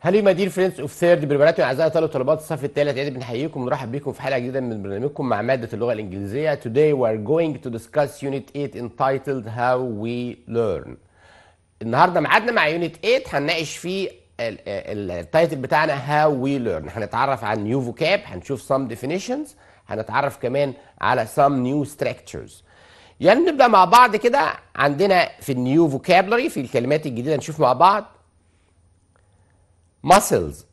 هلو ماي دير فريندز اوف ثيرد بربراتي اعزائي طلبه طلبات الصف الثالث عيد بنحييكم ونرحب بكم في حلقه جديده من برنامجكم مع ماده اللغه الانجليزيه today we are going to discuss unit 8 entitled how we learn النهارده ميعادنا مع يونت 8 هنناقش فيه التايتل بتاعنا how we learn هنتعرف على نيو فوكاب هنشوف some definitions هنتعرف كمان على some new structures يعني نبدا مع بعض كده عندنا في النيو فوكابلري في الكلمات الجديده نشوف مع بعض muscles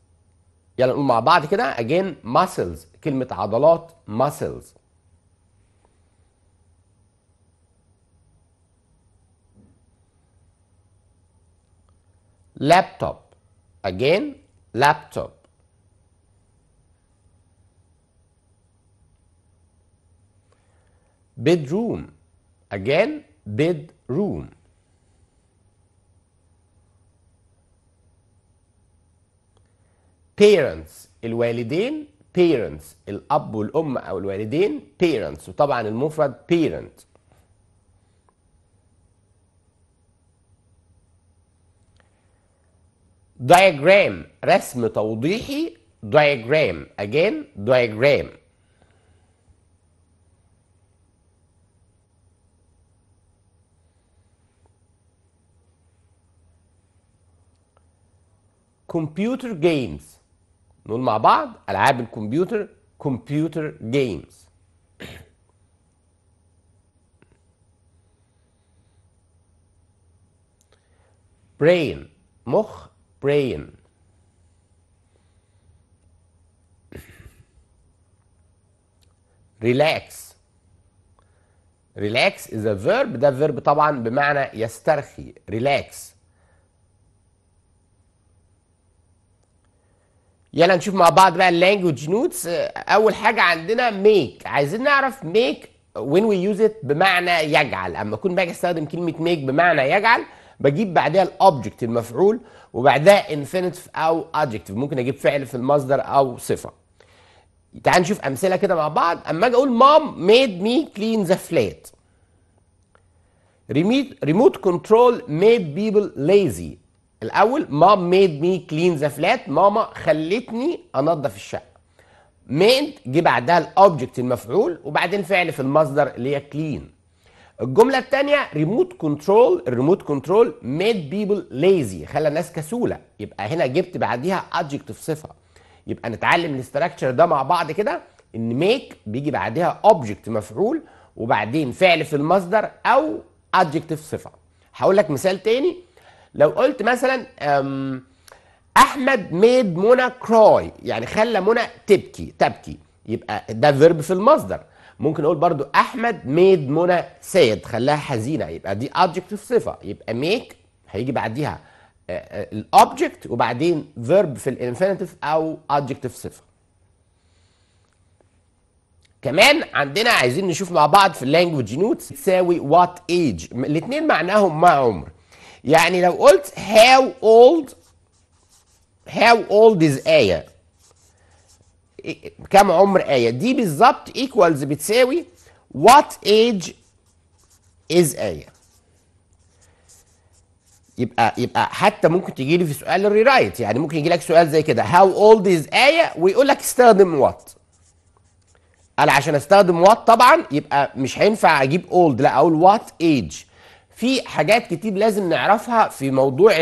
يلا نقول مع بعض كده again muscles كلمة عضلات muscles laptop again laptop bedroom again bedroom parents الوالدين parents الاب والام او الوالدين parents وطبعا المفرد parent diagram رسم توضيحي diagram again diagram computer games نقول مع بعض العاب الكمبيوتر كمبيوتر جيمز برين مخ برين ريلاكس ريلاكس از a verb ده فيرب طبعا بمعنى يسترخي ريلاكس يلا نشوف مع بعض بقى اللانجوج نوتس اول حاجه عندنا ميك عايزين نعرف ميك وين وي يوز ات بمعنى يجعل اما اكون باجي استخدم كلمه ميك بمعنى يجعل بجيب بعدها الاوبجكت المفعول وبعدها انفينيتيف او ادجكتيف ممكن اجيب فعل في المصدر او صفه تعال نشوف امثله كده مع بعض اما اجي اقول مام ميد مي كلين ذا فلات ريموت كنترول ميد بيبل ليزي الاول مام ميد مي كلين ذا فلات ماما خلتني انظف الشقه ميد جه بعدها الاوبجكت المفعول وبعدين فعل في المصدر اللي هي كلين الجمله الثانيه ريموت كنترول الريموت كنترول ميد بيبل ليزي خلى الناس كسوله يبقى هنا جبت بعديها ادجكتيف صفه يبقى نتعلم الاستراكشر ده مع بعض كده ان ميك بيجي بعدها اوبجكت مفعول وبعدين فعل في المصدر او ادجكتيف صفه هقول لك مثال تاني لو قلت مثلا احمد ميد منى كراي يعني خلى منى تبكي تبكي يبقى ده فيرب في المصدر ممكن اقول برضو احمد ميد منى سيد خلاها حزينه يبقى دي ادجكتيف صفه يبقى ميك هيجي بعديها الاوبجكت وبعدين فيرب في الانفينيتيف او ادجكتيف صفه كمان عندنا عايزين نشوف مع بعض في اللانجوج نوتس تساوي وات ايج الاثنين معناهم ما عمر يعني لو قلت how old how old is آية كم عمر آية دي بالظبط equals بتساوي what age is آية يبقى يبقى حتى ممكن تجي لي في سؤال الريرايت يعني ممكن يجي لك سؤال زي كده هاو اولد از ايه ويقول لك استخدم وات انا عشان استخدم وات طبعا يبقى مش هينفع اجيب اولد لا اقول وات ايج في حاجات كتير لازم نعرفها في موضوع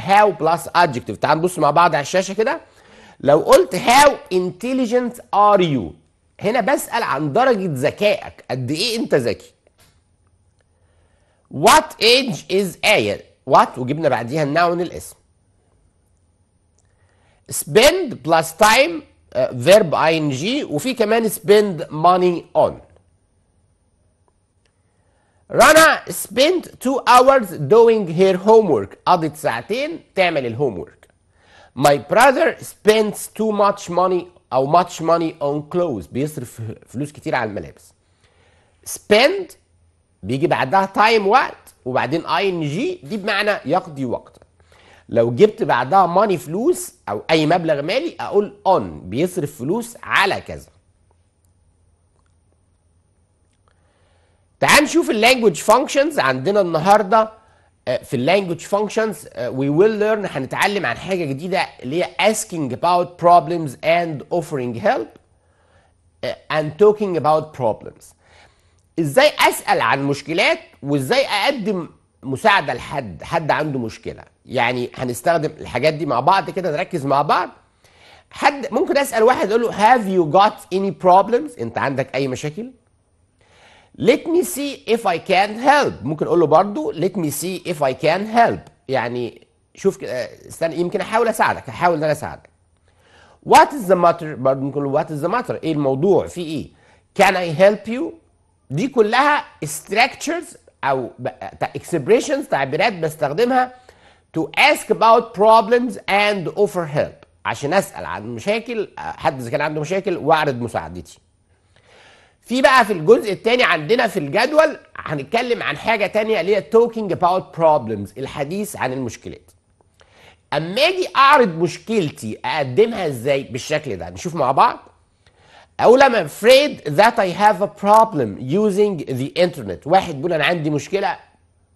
هاو بلس ادجكتيف تعال نبص مع بعض على الشاشه كده لو قلت هاو انتليجنت ار يو هنا بسال عن درجه ذكائك قد ايه انت ذكي وات ايدج از اير وات وجبنا بعديها النون الاسم spend بلس تايم فيرب اي ان جي وفي كمان spend money on رنا spent two hours doing her homework قضت ساعتين تعمل الهوم ورك my brother spends too much money او much money on clothes بيصرف فلوس كتير على الملابس spend بيجي بعدها time وقت وبعدين ing دي بمعنى يقضي وقت لو جبت بعدها money فلوس او اي مبلغ مالي اقول on بيصرف فلوس على كذا تعال نشوف اللانجوج فانكشنز عندنا النهارده آه، في اللانجوج فانكشنز وي ويل ليرن هنتعلم عن حاجه جديده اللي هي اسكينج اباوت بروبلمز اند اوفرينج هيلب اند توكينج اباوت بروبلمز ازاي اسال عن مشكلات وازاي اقدم مساعده لحد حد عنده مشكله يعني هنستخدم الحاجات دي مع بعض كده نركز مع بعض حد ممكن اسال واحد اقول له هاف يو جوت اني بروبلمز انت عندك اي مشاكل let me see if I can help ممكن اقول له برضو let me see if I can help يعني شوف كده استنى يمكن احاول اساعدك احاول ان انا اساعدك what is the matter برضو ممكن اقول what is the matter ايه الموضوع في ايه can I help you دي كلها structures او expressions تعبيرات بستخدمها to ask about problems and offer help عشان اسال عن مشاكل حد اذا كان عنده مشاكل واعرض مساعدتي في بقى في الجزء الثاني عندنا في الجدول هنتكلم عن حاجه ثانيه اللي هي توكينج اباوت بروبلمز الحديث عن المشكلات اما اجي اعرض مشكلتي اقدمها ازاي بالشكل ده نشوف مع بعض اقول I'm افريد ذات اي هاف ا بروبلم يوزنج ذا انترنت واحد بيقول انا عندي مشكله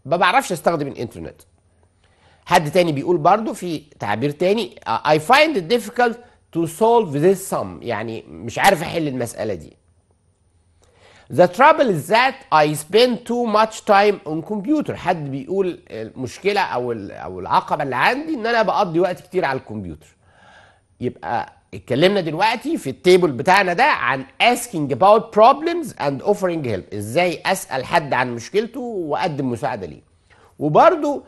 ما بعرفش استخدم الانترنت حد تاني بيقول برضو في تعبير تاني I find it difficult to solve this sum يعني مش عارف احل المسألة دي The trouble is that I spend too much time on computer حد بيقول المشكلة أو أو العقبة اللي عندي إن أنا بقضي وقت كتير على الكمبيوتر. يبقى اتكلمنا دلوقتي في التيبل بتاعنا ده عن asking about problems and offering help ازاي اسال حد عن مشكلته واقدم مساعده ليه وبرده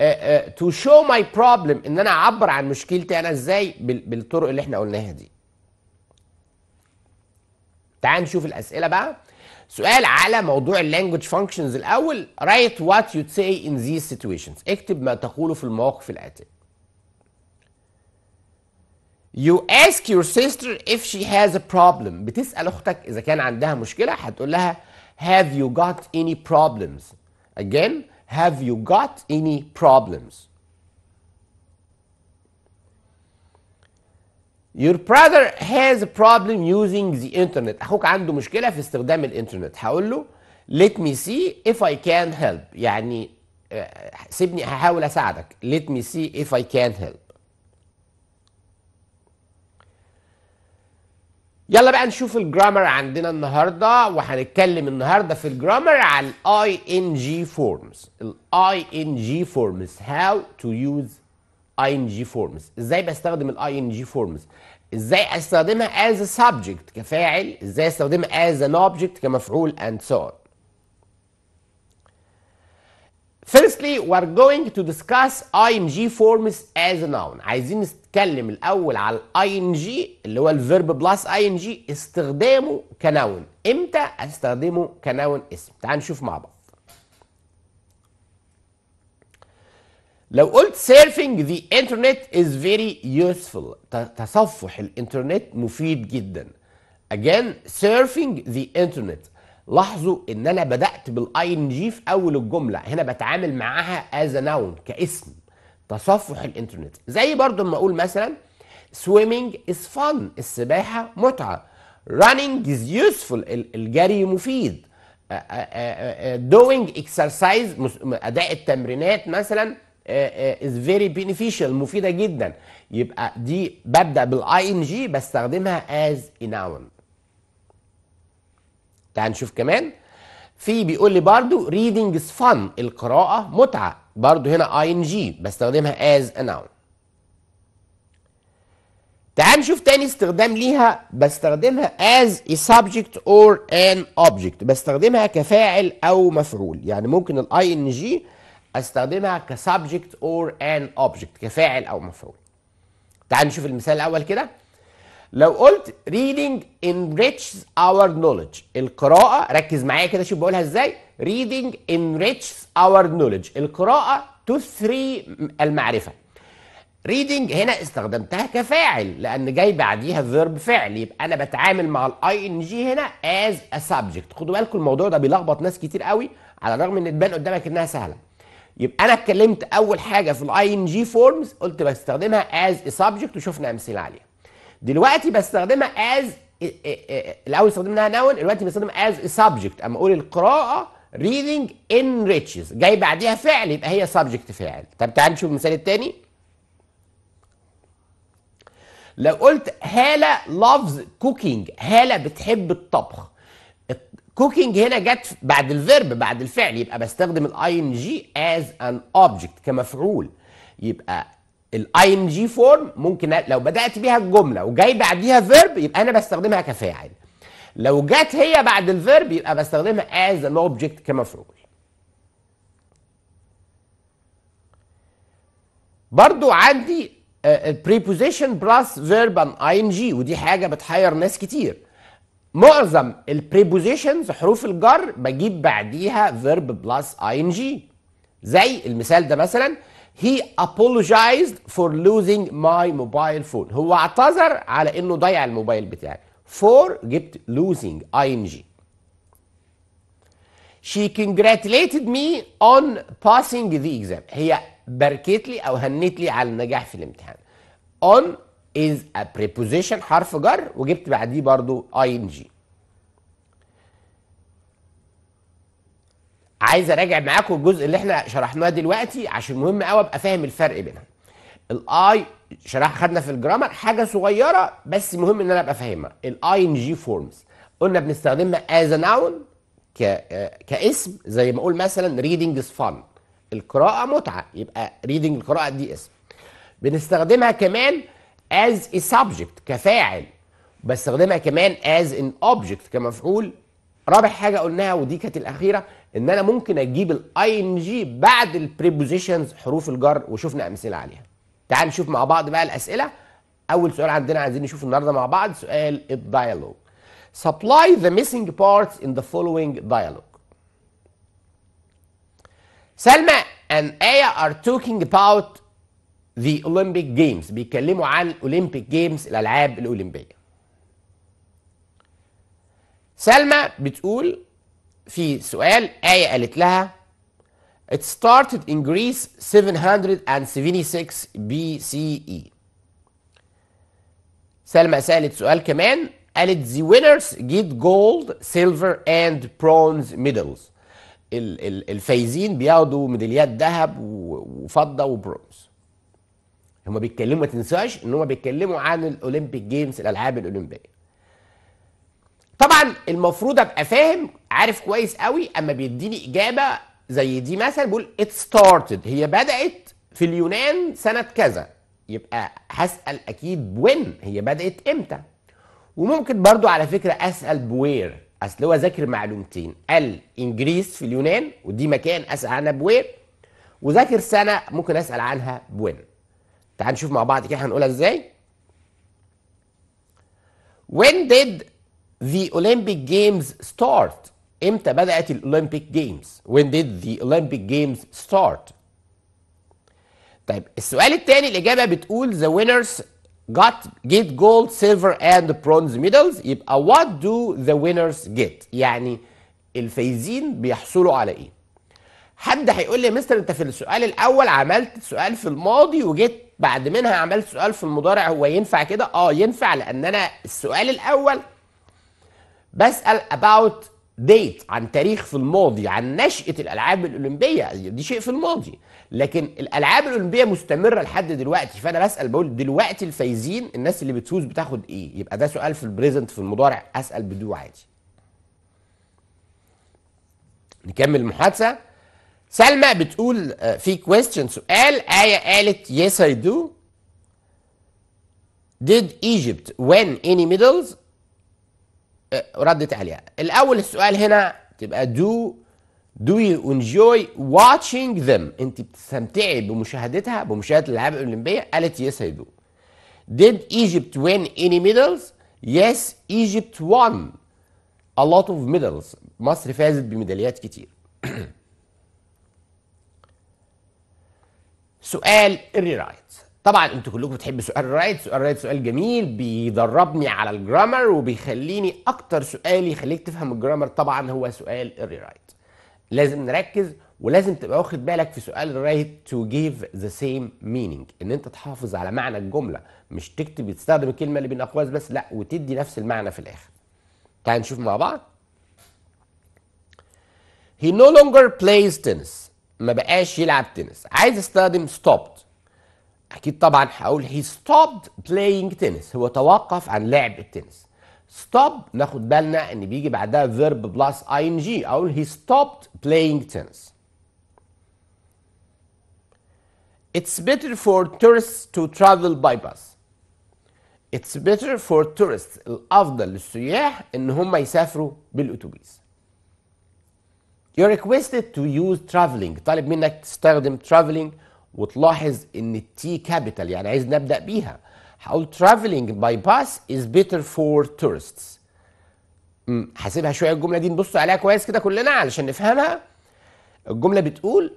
آه، آه، to show my problem ان انا اعبر عن مشكلتي انا ازاي بالطرق اللي احنا قلناها دي تعال نشوف الاسئله بقى سؤال على موضوع اللانجوج فانكشنز الاول write what يو say in these situations اكتب ما تقوله في المواقف الاتيه You ask your sister if she has a problem بتسأل أختك إذا كان عندها مشكلة هتقول لها have you got any problems again have you got any problems Your brother has a problem using the internet. أخوك عنده مشكلة في استخدام الإنترنت. هقول له let me see if I can help. يعني آه، سيبني هحاول أساعدك. Let me see if I can help. يلا بقى نشوف الجرامر عندنا النهاردة وهنتكلم النهاردة في الجرامر على ال ING forms. ال ING forms. How to use اي ان جي فورمز ازاي بستخدم الاي ان جي فورمز ازاي استخدمها as a subject كفاعل ازاي استخدمها as an object كمفعول and so on Firstly, we're going to discuss ing forms as a noun. عايزين نتكلم الأول على ing اللي هو verb plus ing استخدامه كنون. إمتى استخدمه كنون اسم؟ تعال نشوف مع بعض. لو قلت سيرفنج ذا انترنت از فيري يوسفول تصفح الانترنت مفيد جدا again سيرفنج ذا انترنت لاحظوا ان انا بدات بالاي ان جي في اول الجمله هنا بتعامل معاها از ناون كاسم تصفح الانترنت زي برضو لما اقول مثلا swimming is fun السباحه متعه running is useful الجري مفيد doing exercise اداء التمرينات مثلا از فيري بينيفيشال مفيده جدا يبقى دي ببدا بالاي ان جي بستخدمها از ناون تعال نشوف كمان في بيقول لي برضو ريدنج از فن القراءه متعه برضو هنا اي ان جي بستخدمها از ناون تعال نشوف تاني استخدام ليها بستخدمها as a subject or an object بستخدمها كفاعل او مفعول يعني ممكن ال ing استخدمها كسبجكت اور ان اوبجكت كفاعل او مفعول تعال نشوف المثال الاول كده لو قلت reading enriches our knowledge القراءة ركز معايا كده شوف بقولها ازاي reading enriches our knowledge القراءة تثري المعرفة reading هنا استخدمتها كفاعل لأن جاي بعديها verb فعل يبقى أنا بتعامل مع الاي ان جي هنا as a subject خدوا بالكم الموضوع ده بيلخبط ناس كتير قوي على الرغم إن تبان قدامك إنها سهلة يبقى انا اتكلمت اول حاجه في الاي ان جي فورمز قلت بستخدمها از سبجكت وشفنا امثله عليها دلوقتي بستخدمها از الاول استخدمناها نون دلوقتي بستخدمها از سبجكت اما اقول القراءه reading enriches جاي بعديها فعل يبقى هي subject فاعل طب تعال نشوف المثال الثاني لو قلت هاله لافز كوكينج هاله بتحب الطبخ كوكينج هنا جت بعد الفيرب بعد الفعل يبقى بستخدم الاي ان جي از ان اوبجكت كمفعول يبقى الاي ان جي فورم ممكن لو بدات بيها الجمله وجاي بعديها فيرب يبقى انا بستخدمها كفاعل لو جت هي بعد الفيرب يبقى بستخدمها از ان اوبجكت كمفعول برضو عندي بريبوزيشن بلس فيرب ان اي ان جي ودي حاجه بتحير ناس كتير معظم البريبوزيشنز حروف الجر بجيب بعديها فيرب بلس اي ان جي زي المثال ده مثلا هي apologized فور losing ماي موبايل فون هو اعتذر على انه ضيع الموبايل بتاعي فور جبت losing جي she congratulated me on passing the exam هي باركت لي او هنت لي على النجاح في الامتحان on is a preposition حرف جر وجبت بعديه برضو ing عايز اراجع معاكم الجزء اللي احنا شرحناه دلوقتي عشان مهم قوي ابقى فاهم الفرق بينها الاي شرح خدنا في الجرامر حاجه صغيره بس مهم ان انا ابقى فاهمها الاي ان جي فورمز قلنا بنستخدمها از ناون ك كاسم زي ما اقول مثلا ريدنج از فان القراءه متعه يبقى ريدنج القراءه دي اسم بنستخدمها كمان as a subject كفاعل بستخدمها كمان as an object كمفعول رابع حاجة قلناها ودي كانت الأخيرة إن أنا ممكن أجيب الاي ام جي بعد البريبوزيشنز حروف الجر وشفنا أمثلة عليها تعال نشوف مع بعض بقى الأسئلة أول سؤال عندنا عايزين نشوف النهاردة مع بعض سؤال الديالوج Supply the missing parts in the following dialogue سلمى and Aya are talking about ذا اولمبيك جيمز بيتكلموا عن الاولمبيك جيمز الالعاب الاولمبيه سلمى بتقول في سؤال آية قالت لها It started in Greece 776 BCE سلمى سألت سؤال كمان قالت the winners get gold, silver and bronze medals الفايزين بياخدوا ميداليات ذهب وفضة وبرونز هما بيتكلموا ما تنساش ان هما بيتكلموا عن الاولمبيك جيمز الالعاب الاولمبيه طبعا المفروض ابقى فاهم عارف كويس قوي اما بيديني اجابه زي دي مثلا بيقول ات ستارتد هي بدات في اليونان سنه كذا يبقى هسال اكيد وين هي بدات امتى وممكن برضو على فكره اسال بوير اصل هو ذاكر معلومتين قال انجليز في اليونان ودي مكان اسال عنها بوير وذاكر سنه ممكن اسال عنها بوين تعال نشوف مع بعض كده هنقولها ازاي when did the Olympic Games start امتى بدأت الأولمبيك جيمز when did the Olympic Games start طيب السؤال الثاني الإجابة بتقول the winners got get gold silver and bronze medals يبقى what do the winners get يعني الفايزين بيحصلوا على ايه حد هيقول لي مستر انت في السؤال الاول عملت سؤال في الماضي وجبت بعد منها عملت سؤال في المضارع هو ينفع كده اه ينفع لان انا السؤال الاول بسال about ديت عن تاريخ في الماضي عن نشأة الألعاب الأولمبية دي شيء في الماضي لكن الألعاب الأولمبية مستمرة لحد دلوقتي فأنا بسأل بقول دلوقتي الفايزين الناس اللي بتفوز بتاخد إيه يبقى ده سؤال في البريزنت في المضارع أسأل بدو عادي نكمل المحادثة سلمى بتقول آه، في كويستشن سؤال آية قالت يس اي دو did Egypt win any medals آه، ردت عليها الأول السؤال هنا تبقى do دو you enjoy watching them أنت بتستمتعي بمشاهدتها بمشاهدة الألعاب الأولمبية قالت يس اي دو did Egypt win any medals yes Egypt won a lot of medals مصر فازت بميداليات كتير سؤال الري رايت طبعا انتوا كلكم بتحبوا سؤال رايت سؤال رايت سؤال جميل بيدربني على الجرامر وبيخليني اكتر سؤال يخليك تفهم الجرامر طبعا هو سؤال الري رايت لازم نركز ولازم تبقى واخد بالك في سؤال الرايت تو جيف ذا سيم مينينج ان انت تحافظ على معنى الجمله مش تكتب تستخدم الكلمه اللي بين اقواس بس لا وتدي نفس المعنى في الاخر تعال نشوف مع بعض He no longer plays tennis ما بقاش يلعب تنس عايز استخدم stopped اكيد طبعا هقول he stopped playing tennis هو توقف عن لعب التنس stop ناخد بالنا ان بيجي بعدها verb plus ing اقول he stopped playing tennis It's better for tourists to travel by bus. It's better for tourists الأفضل للسياح إن هم يسافروا بالأتوبيس. You're requested to use traveling طالب منك تستخدم traveling وتلاحظ ان T capital يعني عايز نبدا بيها هقول traveling by bus is better for tourists هسيبها شويه الجمله دي نبص عليها كويس كده كلنا علشان نفهمها الجمله بتقول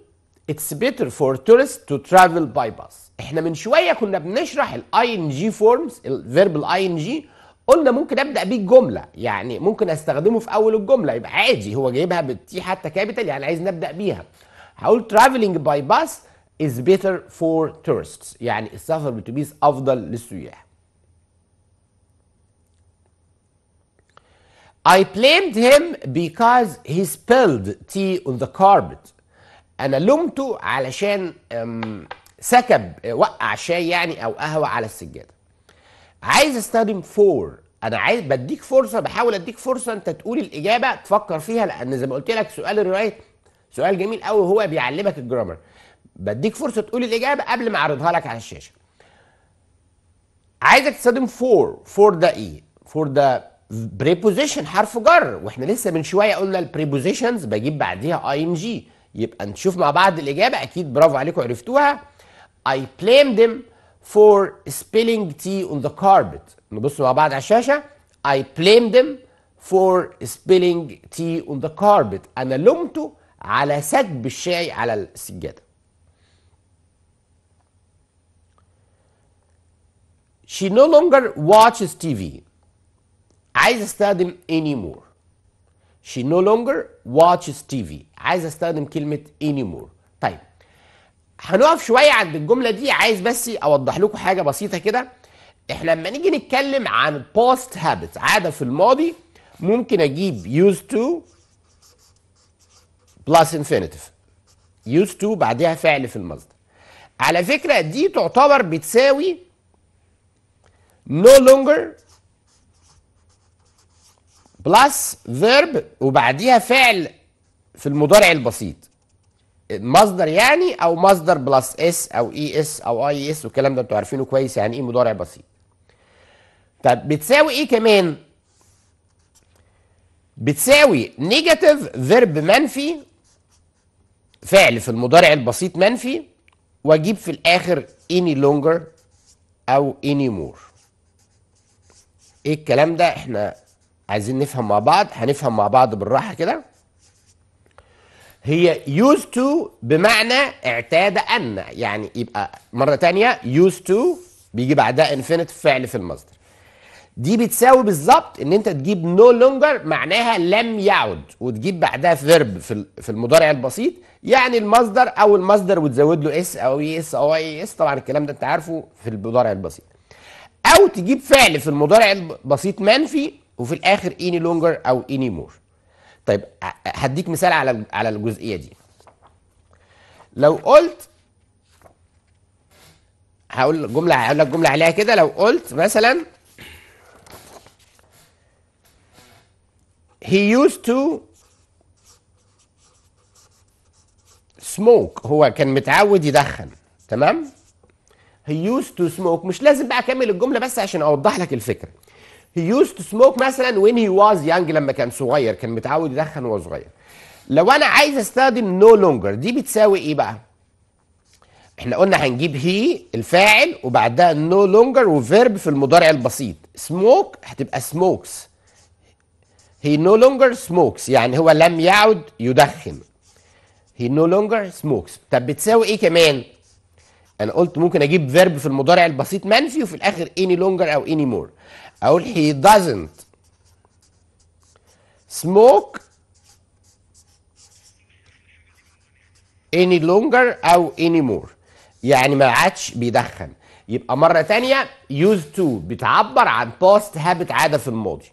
it's better for tourists to travel by bus احنا من شويه كنا بنشرح الاي ING forms فورمز verbal ING قلنا ممكن ابدا بيه الجمله يعني ممكن استخدمه في اول الجمله يبقى عادي هو جايبها بالتي حتى كابيتال يعني عايز نبدا بيها هقول traveling باي باس is better for tourists يعني السفر بالاتوبيس افضل للسياح I blamed him because he spilled tea on the carpet. أنا لومته علشان سكب وقع شاي يعني أو قهوة على السجادة. عايز استخدم فور انا عايز بديك فرصه بحاول اديك فرصه انت تقول الاجابه تفكر فيها لان زي ما قلت لك سؤال الروايه سؤال جميل قوي هو بيعلمك الجرامر بديك فرصه تقول الاجابه قبل ما اعرضها لك على الشاشه عايزك تستخدم فور فور ده ايه فور ده بريبوزيشن حرف جر واحنا لسه من شويه قلنا البريبوزيشنز بجيب بعديها اي ام جي يبقى نشوف مع بعض الاجابه اكيد برافو عليكم عرفتوها اي بليم ذم for spilling tea on the carpet نبص مع بعض على الشاشة I blame them for spilling tea on the carpet أنا لومته على سكب الشاي على السجادة She no longer watches TV عايز استخدم anymore She no longer watches TV عايز استخدم كلمة anymore طيب هنقف شويه عند الجمله دي عايز بس اوضح لكم حاجه بسيطه كده احنا لما نيجي نتكلم عن past habits عاده في الماضي ممكن اجيب used to plus infinitive used to بعدها فعل في المصدر على فكره دي تعتبر بتساوي no longer plus verb وبعديها فعل في المضارع البسيط مصدر يعني او مصدر بلس اس او اي e اس او اي اس والكلام ده انتوا عارفينه كويس يعني ايه مضارع بسيط طب بتساوي ايه كمان بتساوي نيجاتيف فيرب منفي فعل في المضارع البسيط منفي واجيب في الاخر اني لونجر او اني مور ايه الكلام ده احنا عايزين نفهم مع بعض هنفهم مع بعض بالراحه كده هي used to بمعنى اعتاد أن يعني يبقى مرة تانية used to بيجي بعدها infinitive فعل في المصدر دي بتساوي بالظبط ان انت تجيب نو no لونجر معناها لم يعد وتجيب بعدها فيرب في في المضارع البسيط يعني المصدر او المصدر وتزود له اس او اي اس او اي اس طبعا الكلام ده انت عارفه في المضارع البسيط او تجيب فعل في المضارع البسيط منفي وفي الاخر اني لونجر او اني مور طيب هديك مثال على على الجزئيه دي لو قلت هقول جمله هقول لك جمله عليها كده لو قلت مثلا he used to smoke هو كان متعود يدخن تمام he used to smoke مش لازم بقى اكمل الجمله بس عشان اوضح لك الفكره هي يوزد تو سموك مثلا when he was young لما كان صغير كان متعود يدخن وهو صغير لو انا عايز استخدم no لونجر دي بتساوي ايه بقى احنا قلنا هنجيب هي الفاعل وبعدها no لونجر وفيرب في المضارع البسيط سموك هتبقى سموكس هي نو لونجر سموكس يعني هو لم يعد يدخن هي نو لونجر سموكس طب بتساوي ايه كمان انا قلت ممكن اجيب فيرب في المضارع البسيط منفي وفي الاخر اني لونجر او اني مور اقول he doesn't smoke any longer او anymore يعني ما عادش بيدخن يبقى مره تانية used to بتعبر عن past habit عاده في الماضي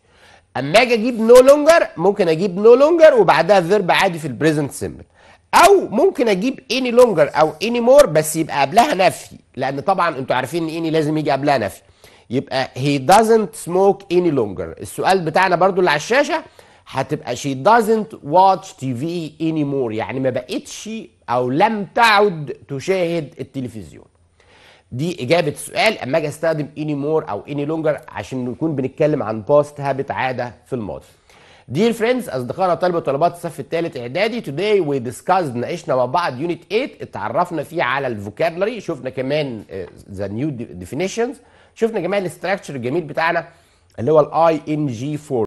اما اجي اجيب no longer ممكن اجيب no longer وبعدها verb عادي في البريزنت سيمبل او ممكن اجيب any longer او any more بس يبقى قبلها نفي لان طبعا انتوا عارفين ان any لازم يجي قبلها نفي يبقى he doesn't smoke any longer السؤال بتاعنا برضو اللي على الشاشه هتبقى she doesn't watch TV anymore يعني ما بقتش او لم تعد تشاهد التلفزيون دي اجابه السؤال اما اجي استخدم مور او any longer عشان نكون بنتكلم عن باست هابت عاده في الماضي Dear friends اصدقائنا طلبه طلبات الصف الثالث اعدادي today we discussed ناقشنا مع بعض يونت 8 اتعرفنا فيه على الفوكابلري شفنا كمان آه، the new definitions شفنا يا جماعه الاستراكشر الجميل بتاعنا اللي هو الاي ان جي 4